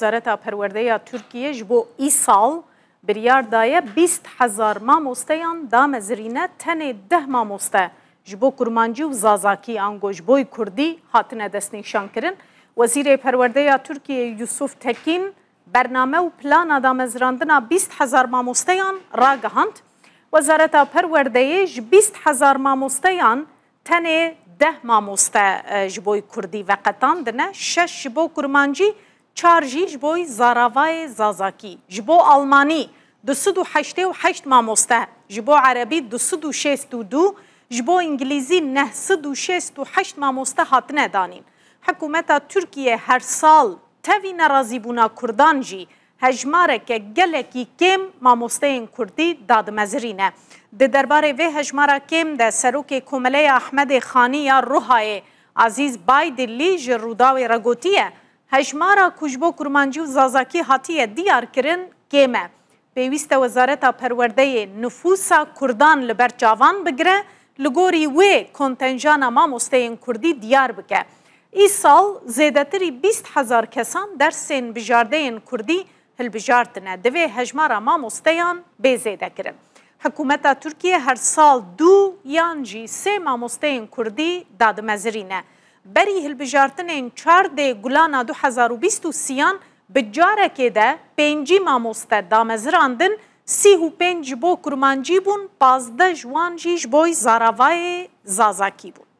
وەزارەتا پەروەردەیە Türkiye, بۆ ئی ساڵ بریاردایە 20 هزار مامۆستەیان دامەزرینە تەنێ ده مامۆستە ji bo kurmancî û zazakî angojboy Kurdî hatine destnîşankirin. Wezîrê Perwerdeya Tirkiye Yusuf Tekin bername û plana damezrandina 20 hezar mamosteyan ragihand. Wezareta Perwerdeyê ji 20 hezar mamosteyan tenê deh mamoste e, ji boy Kurdî veqetandine şeş ji bo 4 جی ji bo Zaravayê Zazakî, ji bo Almanî 288 mamoste, ji bo Erebî 262, ji bo İngilîzî 968 mamoste hatine danîn. Hikûmeta Tirkiye her sal tevî nerazîbûna Kurdan jî hejmareke gelekî kêm mamosteyên Kurdî dadimezirîne. Di derbarê vê hejmara kêm de serokê Komeleya Ahmedê Xanî ya Ruhayê Aziz Baydillî ji Rûdawê re gotiye, هەژمارە کوژبۆ کورمانجی و زازاکی هاتیە دیارکردن گێمە پێویستە وەزارەتا پەروەردەیە نفوسا کوردان لەبەر جاوان بگرە li gorî wê kontenjana mamosteyên Kurdî diyar bike. Îsal zêdetirî bîst hezar kesan dersên bijardeyên Kurdî hilbijartine divê hejmara mamosteyan bêzêde kirin. Hikûmeta Tirkiye her sal du yan jî sê mamosteyên Kurdî dadimezirîne. berî hilbijartinên çar dê gulana 2023yan bi carekê de pêncî mamoste damezirandin, sî û pênc ji bo kurmancî bûn, pazdeh ji wan jî ji bo zaravayê zazakî bûn.